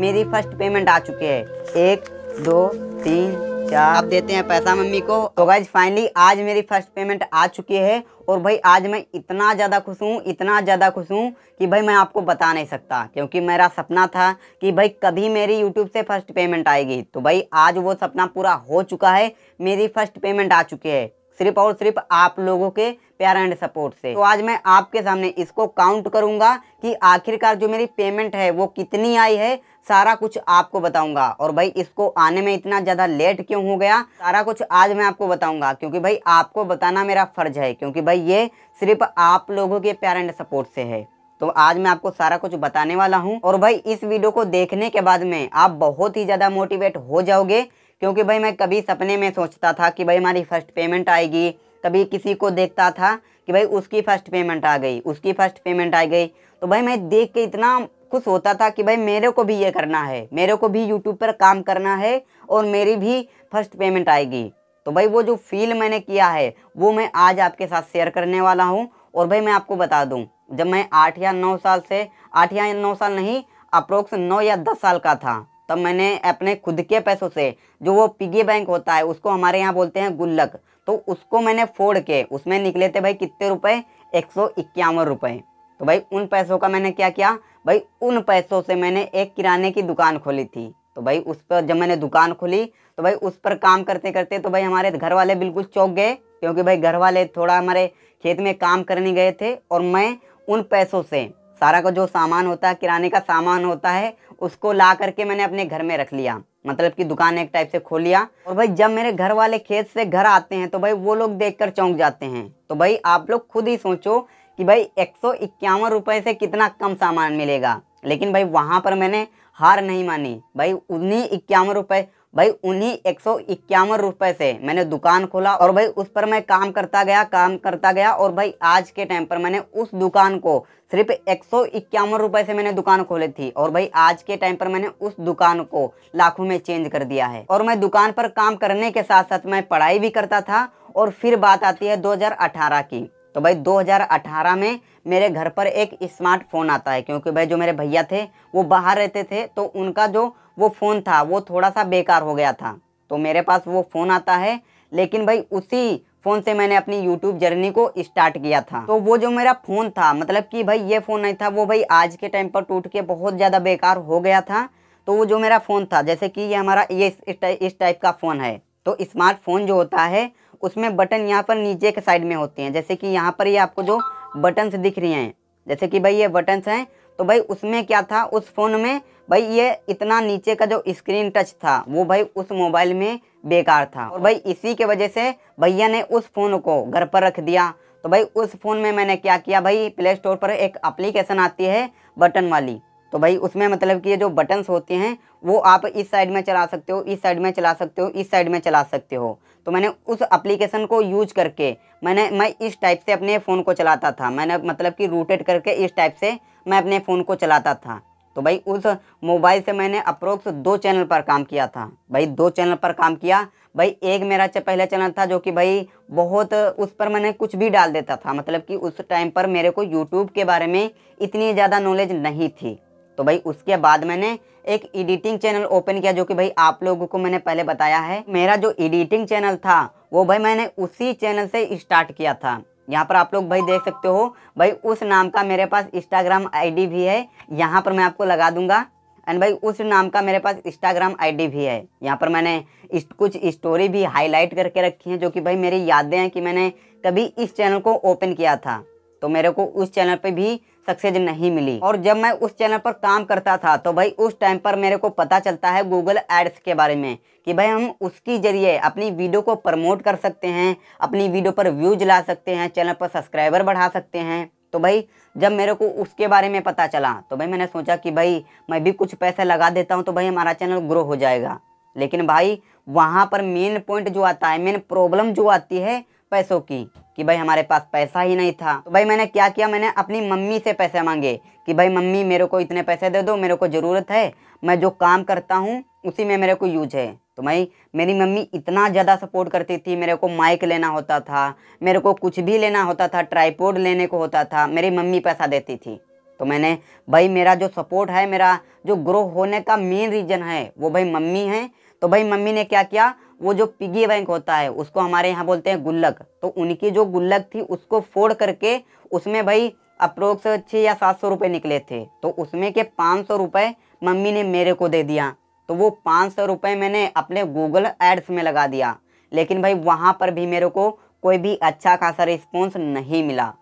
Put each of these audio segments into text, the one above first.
मेरी first payment आ चुकी है एक दो तीन चार आप देते हैं पैसा मम्मी को तो गाइज फाइनली आज मेरी फर्स्ट पेमेंट आ चुकी है और भाई आज मैं इतना ज़्यादा खुश हूँ इतना ज़्यादा खुश हूँ कि भाई मैं आपको बता नहीं सकता क्योंकि मेरा सपना था कि भाई कभी मेरी यूट्यूब से फर्स्ट पेमेंट आएगी तो भाई आज वो सपना पूरा हो चुका है मेरी फर्स्ट पेमेंट आ चुकी है सिर्फ और सिर्फ आप लोगों के प्यार एंड सपोर्ट से तो आज मैं आपके सामने इसको काउंट करूंगा कि आखिरकार जो मेरी पेमेंट है वो कितनी आई है सारा कुछ आपको बताऊंगा और भाई इसको आने में इतना ज़्यादा लेट क्यों हो गया सारा कुछ आज मैं आपको बताऊंगा क्योंकि भाई आपको बताना मेरा फ़र्ज है क्योंकि भाई ये सिर्फ आप लोगों के प्यार एंड सपोर्ट से है तो आज मैं आपको सारा कुछ बताने वाला हूँ और भाई इस वीडियो को देखने के बाद में आप बहुत ही ज़्यादा मोटिवेट हो जाओगे क्योंकि भाई मैं कभी सपने में सोचता था कि भाई हमारी फर्स्ट पेमेंट आएगी कभी किसी को देखता था कि भाई उसकी फ़र्स्ट पेमेंट आ गई उसकी फ़र्स्ट पेमेंट आ गई तो भाई मैं देख के इतना खुश होता था कि भाई मेरे को भी ये करना है मेरे को भी यूट्यूब पर काम करना है और मेरी भी फर्स्ट पेमेंट आएगी तो भाई वो जो फील मैंने किया है वो मैं आज आपके साथ शेयर करने वाला हूँ और भाई मैं आपको बता दूँ जब मैं आठ या नौ साल से आठ या नौ साल नहीं अप्रोक्स नौ या दस साल का था तब मैंने अपने खुद के पैसों से जो वो पिगी बैंक होता है उसको हमारे यहाँ बोलते हैं गुल्लक तो उसको मैंने फोड़ के उसमें निकले थे भाई कितने रुपए एक सौ इक्यावन रुपये तो भाई उन पैसों का मैंने क्या किया भाई उन पैसों से मैंने एक किराने की दुकान खोली थी तो भाई उस पर जब मैंने दुकान खोली तो भाई उस पर काम करते करते तो भाई हमारे घर वाले बिल्कुल चौंक गए क्योंकि भाई घर वाले थोड़ा हमारे खेत में काम करने गए थे और मैं उन पैसों से सारा का जो सामान होता है किराने का सामान होता है उसको ला करके मैंने अपने घर में रख लिया मतलब कि दुकान एक टाइप से खोल लिया और भाई जब मेरे घर वाले खेत से घर आते हैं तो भाई वो लोग देख कर चौंक जाते हैं तो भाई आप लोग खुद ही सोचो कि भाई एक सौ इक्यावन से कितना कम सामान मिलेगा लेकिन भाई वहाँ पर मैंने हार नहीं मानी भाई उन्हीं इक्यावन रुपये भाई उन्हीं एक सौ इक्यावन रुपए से मैंने दुकान खोला और भाई उस पर मैं काम करता गया काम करता गया और भाई आज के टाइम पर मैंने उस दुकान को सिर्फ एक सौ इक्यावन रुपए से मैंने दुकान खोली थी और भाई आज के टाइम पर मैंने उस दुकान को लाखों में चेंज कर दिया है और मैं दुकान पर काम करने के साथ साथ मैं पढ़ाई भी करता था और फिर बात आती है अठारह की तो भाई 2018 में मेरे घर पर एक स्मार्टफोन आता है क्योंकि भाई जो मेरे भैया थे वो बाहर रहते थे तो उनका जो वो फ़ोन था वो थोड़ा सा बेकार हो गया था तो मेरे पास वो फ़ोन आता है लेकिन भाई उसी फ़ोन से मैंने अपनी यूट्यूब जर्नी को स्टार्ट किया था तो वो जो मेरा फ़ोन था मतलब कि भाई ये फ़ोन नहीं था वो भाई आज के टाइम पर टूट के बहुत ज़्यादा बेकार हो गया था तो वो जो मेरा फ़ोन था जैसे कि ये हमारा ये इस टाइप का फ़ोन है तो स्मार्टफोन जो होता है उसमें बटन यहाँ पर नीचे के साइड में होते हैं जैसे कि यहाँ पर ये यह आपको जो बटन्स दिख रही हैं जैसे कि भाई ये बटन्स हैं तो भाई उसमें क्या था उस फ़ोन में भाई ये इतना नीचे का जो स्क्रीन टच था वो भाई उस मोबाइल में बेकार था और भाई इसी के वजह से भैया ने उस फ़ोन को घर पर रख दिया तो भाई उस फ़ोन में मैंने क्या किया भाई प्ले स्टोर पर एक एप्लीकेशन आती है बटन वाली तो भाई उसमें मतलब कि ये जो बटन्स होते हैं वो आप इस साइड में चला सकते हो इस साइड में चला सकते हो इस साइड में चला सकते हो तो मैंने उस एप्लीकेशन को यूज करके मैंने मैं इस टाइप से अपने फ़ोन को चलाता था मैंने मतलब कि रूटेड करके इस टाइप से मैं अपने फ़ोन को चलाता था तो भाई उस मोबाइल से मैंने अप्रोक्स दो चैनल पर काम किया था भाई दो चैनल पर काम किया भाई एक मेरा पहला चैनल था जो कि भाई बहुत उस पर मैंने कुछ भी डाल देता था मतलब कि उस टाइम पर मेरे को यूट्यूब के बारे में इतनी ज़्यादा नॉलेज नहीं थी तो भाई उसके बाद मैंने एक एडिटिंग चैनल ओपन किया जो कि भाई आप लोगों को मैंने पहले बताया है मेरा जो एडिटिंग चैनल था वो भाई मैंने उसी चैनल से स्टार्ट किया था यहाँ पर आप लोग भाई देख सकते हो भाई उस नाम का मेरे पास इंस्टाग्राम आईडी भी है यहाँ पर मैं आपको लगा दूंगा एंड भाई उस नाम का मेरे पास इंस्टाग्राम आईडी भी है यहाँ पर मैंने इस, कुछ स्टोरी भी हाईलाइट करके रखी हैं जो कि भाई मेरी यादें हैं कि मैंने कभी इस चैनल को ओपन किया था तो मेरे को उस चैनल पे भी सक्सेस नहीं मिली और जब मैं उस चैनल पर काम करता था तो भाई उस टाइम पर मेरे को पता चलता है गूगल एड्स के बारे में कि भाई हम उसकी जरिए अपनी वीडियो को प्रमोट कर सकते हैं अपनी वीडियो पर व्यूज ला सकते हैं चैनल पर सब्सक्राइबर बढ़ा सकते हैं तो भाई जब मेरे को उसके बारे में पता चला तो भाई मैंने सोचा कि भाई मैं भी कुछ पैसा लगा देता हूँ तो भाई हमारा चैनल ग्रो हो जाएगा लेकिन भाई वहाँ पर मेन पॉइंट जो आता है मेन प्रॉब्लम जो आती है पैसों की कि भाई हमारे पास पैसा ही नहीं था तो भाई मैंने क्या किया मैंने अपनी मम्मी से पैसे मांगे कि भाई मम्मी मेरे को इतने पैसे दे दो मेरे को ज़रूरत है मैं जो काम करता हूँ उसी में मेरे को यूज है तो भाई मेरी मम्मी इतना ज़्यादा सपोर्ट करती थी मेरे को माइक लेना होता था मेरे को कुछ भी लेना होता था ट्राईपोर्ड लेने को होता था मेरी मम्मी पैसा देती थी तो मैंने भाई मेरा जो सपोर्ट है मेरा जो ग्रो होने का मेन रीज़न है वो भाई मम्मी है तो भाई मम्मी ने क्या किया वो जो पिगी बैंक होता है उसको हमारे यहाँ बोलते हैं गुल्लक तो उनकी जो गुल्लक थी उसको फोड़ करके उसमें भाई अप्रोक्स छः या सात सौ रुपये निकले थे तो उसमें के पाँच सौ रुपये मम्मी ने मेरे को दे दिया तो वो पाँच सौ रुपये मैंने अपने गूगल एड्स में लगा दिया लेकिन भाई वहाँ पर भी मेरे को कोई भी अच्छा खासा रिस्पॉन्स नहीं मिला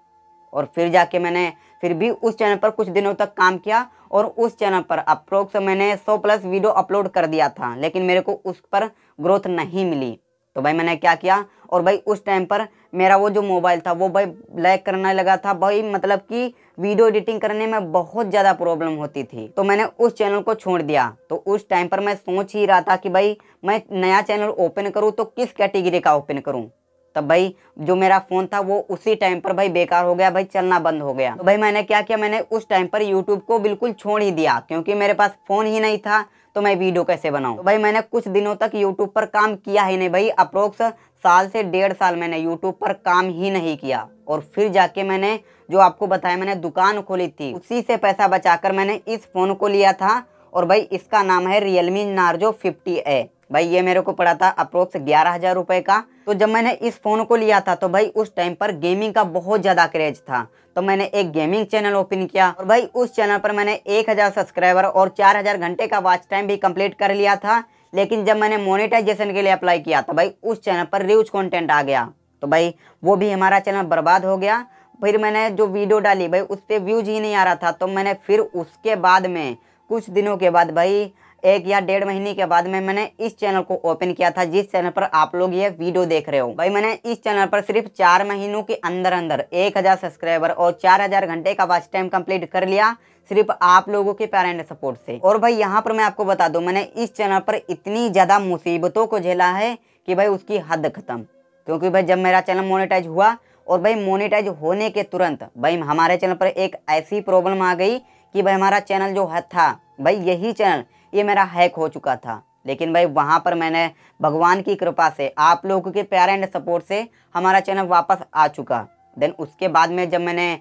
और फिर जाके मैंने फिर भी उस चैनल पर कुछ दिनों तक काम किया और उस चैनल पर अप्रोक्स मैंने 100 प्लस वीडियो अपलोड कर दिया था लेकिन मेरे को उस पर ग्रोथ नहीं मिली तो भाई मैंने क्या किया और भाई उस टाइम पर मेरा वो जो मोबाइल था वो भाई लैग करने लगा था भाई मतलब कि वीडियो एडिटिंग करने में बहुत ज़्यादा प्रॉब्लम होती थी तो मैंने उस चैनल को छोड़ दिया तो उस टाइम पर मैं सोच ही रहा था कि भाई मैं नया चैनल ओपन करूँ तो किस कैटेगरी का ओपन करूँ तब भाई जो मेरा फ़ोन था वो उसी टाइम पर भाई बेकार हो गया भाई चलना बंद हो गया तो भाई मैंने क्या किया मैंने उस टाइम पर यूट्यूब को बिल्कुल छोड़ ही दिया क्योंकि मेरे पास फ़ोन ही नहीं था तो मैं वीडियो कैसे बनाऊँ तो भाई मैंने कुछ दिनों तक यूट्यूब पर काम किया ही नहीं भाई अप्रोक्स साल से डेढ़ साल मैंने यूट्यूब पर काम ही नहीं किया और फिर जाके मैंने जो आपको बताया मैंने दुकान खोली थी उसी से पैसा बचाकर मैंने इस फ़ोन को लिया था और भाई इसका नाम है रियलमी नार्जो फिफ्टी ए भाई ये मेरे को पड़ा था अप्रोक्स ग्यारह हज़ार रुपए का तो जब मैंने इस फ़ोन को लिया था तो भाई उस टाइम पर गेमिंग का बहुत ज़्यादा क्रेज था तो मैंने एक गेमिंग चैनल ओपन किया और भाई उस चैनल पर मैंने एक हज़ार सब्सक्राइबर और चार हज़ार घंटे का वॉच टाइम भी कंप्लीट कर लिया था लेकिन जब मैंने मोनिटाइजेशन के लिए अप्लाई किया तो भाई उस चैनल पर रिव्यूज कॉन्टेंट आ गया तो भाई वो भी हमारा चैनल बर्बाद हो गया फिर मैंने जो वीडियो डाली भाई उस पर व्यूज ही नहीं आ रहा था तो मैंने फिर उसके बाद में कुछ दिनों के बाद भाई एक या डेढ़ महीने के बाद में मैंने इस चैनल को ओपन किया था जिस चैनल पर आप लोग ये वीडियो देख रहे हो भाई मैंने इस चैनल पर सिर्फ चार महीनों के अंदर अंदर एक हजार सब्सक्राइबर और चार हजार घंटे का वॉच टाइम कंप्लीट कर लिया सिर्फ आप लोगों के पेरेंट सपोर्ट से और भाई यहाँ पर मैं आपको बता दू मैंने इस चैनल पर इतनी ज़्यादा मुसीबतों को झेला है कि भाई उसकी हद खत्म क्योंकि भाई जब मेरा चैनल मोनिटाइज हुआ और भाई मोनिटाइज होने के तुरंत भाई हमारे चैनल पर एक ऐसी प्रॉब्लम आ गई कि भाई हमारा चैनल जो था भाई यही चैनल ये मेरा हैक हो चुका था लेकिन भाई वहाँ पर मैंने भगवान की कृपा से आप लोगों के प्यार एंड सपोर्ट से हमारा चैनल वापस आ चुका देन उसके बाद में जब मैंने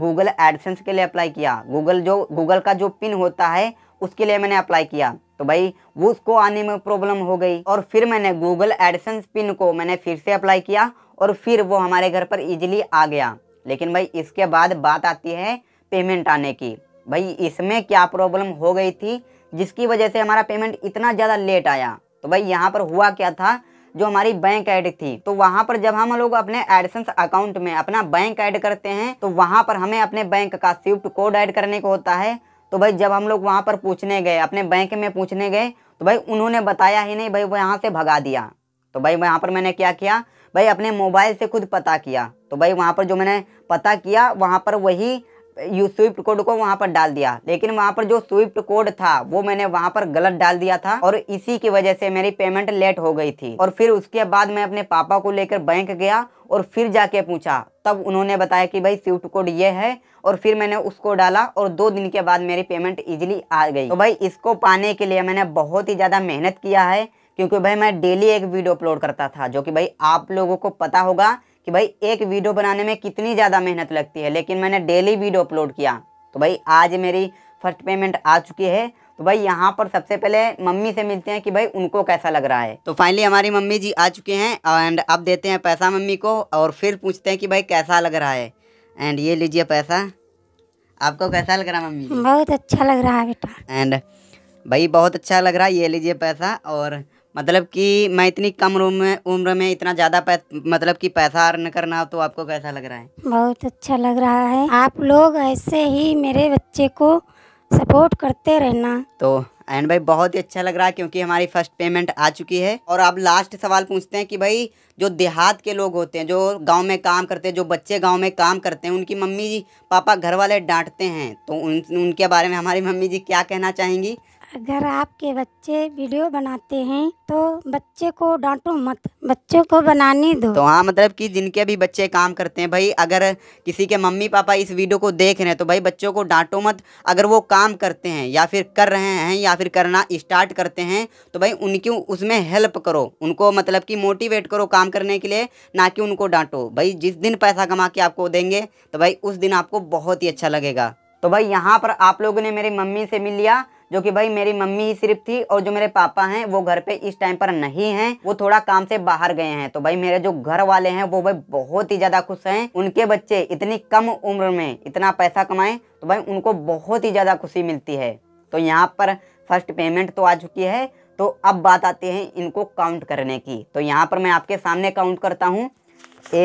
गूगल एडसेंस के लिए अप्लाई किया गूगल जो गूगल का जो पिन होता है उसके लिए मैंने अप्लाई किया तो भाई वो उसको आने में प्रॉब्लम हो गई और फिर मैंने गूगल एडसेंस पिन को मैंने फिर से अप्लाई किया और फिर वो हमारे घर पर इजीली आ गया लेकिन भाई इसके बाद बात आती है पेमेंट आने की भाई इसमें क्या प्रॉब्लम हो गई थी जिसकी वजह से हमारा पेमेंट इतना ज़्यादा लेट आया तो भाई यहाँ पर हुआ क्या था जो हमारी बैंक ऐड थी तो वहाँ पर जब हम लोग अपने एडसेंस अकाउंट में अपना बैंक ऐड करते हैं तो वहाँ पर हमें अपने बैंक का स्विफ्ट कोड ऐड करने को होता है तो भाई जब हम लोग वहाँ पर पूछने गए अपने बैंक में पूछने गए तो भाई उन्होंने बताया ही नहीं भाई वो यहाँ से भगा दिया तो भाई वहाँ पर मैंने क्या किया भाई अपने मोबाइल से खुद पता किया तो भाई वहाँ पर जो मैंने पता किया वहाँ पर वही यू स्विफ्ट कोड को वहाँ पर डाल दिया लेकिन वहाँ पर जो स्विफ्ट कोड था वो मैंने वहाँ पर गलत डाल दिया था और इसी की वजह से मेरी पेमेंट लेट हो गई थी और फिर उसके बाद मैं अपने पापा को लेकर बैंक गया और फिर जाके पूछा तब उन्होंने बताया कि भाई स्विफ्ट कोड ये है और फिर मैंने उसको डाला और दो दिन के बाद मेरी पेमेंट इजिली आ गई तो भाई इसको पाने के लिए मैंने बहुत ही ज़्यादा मेहनत किया है क्योंकि भाई मैं डेली एक वीडियो अपलोड करता था जो कि भाई आप लोगों को पता होगा कि भाई एक वीडियो बनाने में कितनी ज़्यादा मेहनत लगती है लेकिन मैंने डेली वीडियो अपलोड किया तो भाई आज मेरी फर्स्ट पेमेंट आ चुकी है तो भाई यहाँ पर सबसे पहले मम्मी से मिलते हैं कि भाई उनको कैसा लग रहा है तो फाइनली हमारी मम्मी जी आ चुके हैं एंड अब देते हैं पैसा मम्मी को और फिर पूछते हैं कि भाई कैसा लग रहा है एंड ये लीजिए पैसा आपको कैसा लग रहा है मम्मी बहुत अच्छा लग रहा है बेटा एंड भाई बहुत अच्छा लग रहा है ये लीजिए पैसा और मतलब कि मैं इतनी कम उम्र में उम्र में इतना ज़्यादा मतलब कि पैसा अर्न करना तो आपको कैसा लग रहा है बहुत अच्छा लग रहा है आप लोग ऐसे ही मेरे बच्चे को सपोर्ट करते रहना तो एंड भाई बहुत ही अच्छा लग रहा है क्योंकि हमारी फर्स्ट पेमेंट आ चुकी है और अब लास्ट सवाल पूछते हैं कि भाई जो देहात के लोग होते हैं जो गांव में काम करते हैं जो बच्चे गांव में काम करते हैं उनकी मम्मी जी पापा घर वाले डांटते हैं तो उन उनके बारे में हमारी मम्मी जी क्या कहना चाहेंगी अगर आपके बच्चे वीडियो बनाते हैं तो बच्चे को डांटो मत बच्चों को बनाने दो तो हाँ मतलब कि जिनके भी बच्चे काम करते हैं भाई अगर किसी के मम्मी पापा इस वीडियो को देख रहे हैं तो भाई बच्चों को डांटो मत अगर वो काम करते हैं या फिर कर रहे हैं या फिर करना स्टार्ट करते हैं तो भाई उनकी उसमें हेल्प करो उनको मतलब कि मोटिवेट करो काम करने के लिए ना कि उनको डांटो भाई जिस दिन पैसा कमा के आपको देंगे तो भाई उस दिन आपको बहुत ही अच्छा लगेगा तो भाई यहाँ पर आप लोगों ने मेरी मम्मी से मिल लिया जो कि भाई मेरी मम्मी ही सिर्फ थी और जो मेरे पापा हैं वो घर पे इस टाइम पर नहीं हैं वो थोड़ा काम से बाहर गए हैं तो भाई मेरे जो घर वाले हैं वो भाई बहुत ही ज़्यादा खुश हैं उनके बच्चे इतनी कम उम्र में इतना पैसा कमाएं तो भाई उनको बहुत ही ज़्यादा खुशी मिलती है तो यहाँ पर फर्स्ट पेमेंट तो आ चुकी है तो अब बात आती है इनको काउंट करने की तो यहाँ पर मैं आपके सामने काउंट करता हूँ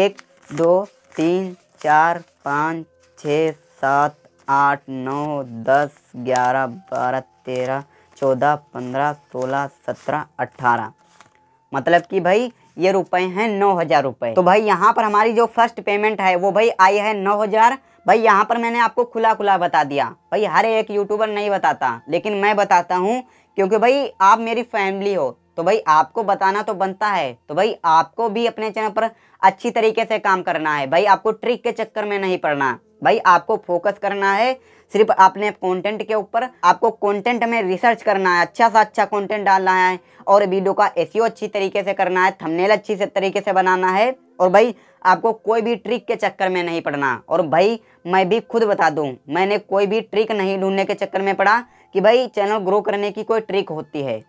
एक दो तीन चार पाँच छः सात आठ नौ दस ग्यारह बारह तेरह चौदह पंद्रह सोलह सत्रह अट्ठारह मतलब कि भाई ये रुपए हैं नौ हज़ार रुपये तो भाई यहाँ पर हमारी जो फर्स्ट पेमेंट है वो भाई आई है नौ हज़ार भाई यहाँ पर मैंने आपको खुला खुला बता दिया भाई हर एक यूट्यूबर नहीं बताता लेकिन मैं बताता हूँ क्योंकि भाई आप मेरी फैमिली हो तो भाई आपको बताना तो बनता है तो भाई आपको भी अपने चैनल पर अच्छी तरीके से काम करना है भाई आपको ट्रिक के चक्कर में नहीं पड़ना भाई आपको फोकस करना है सिर्फ आपने कंटेंट के ऊपर आपको कंटेंट में रिसर्च करना है अच्छा सा अच्छा कंटेंट डालना है और वीडियो का ए e अच्छी तरीके से करना है थंबनेल अच्छी से तरीके से बनाना है और भाई आपको कोई भी ट्रिक के चक्कर में नहीं पड़ना और भाई मैं भी खुद बता दूं मैंने कोई भी ट्रिक नहीं ढूंढने के चक्कर में पड़ा कि भाई चैनल ग्रो करने की कोई ट्रिक होती है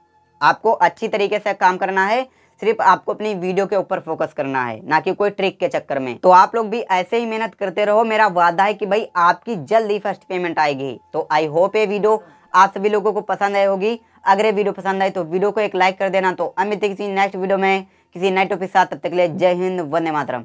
आपको अच्छी तरीके से काम करना है सिर्फ आपको अपनी वीडियो के ऊपर फोकस करना है ना कि कोई ट्रिक के चक्कर में तो आप लोग भी ऐसे ही मेहनत करते रहो मेरा वादा है कि भाई आपकी जल्द ही फर्स्ट पेमेंट आएगी तो आई होप ये वीडियो आप सभी लोगों को पसंद आई होगी अगर ये वीडियो पसंद आए तो वीडियो को एक लाइक कर देना तो अमित किसी नेक्स्ट वीडियो में किसी नए के साथ तब तक ले जय हिंद वंदे मातरम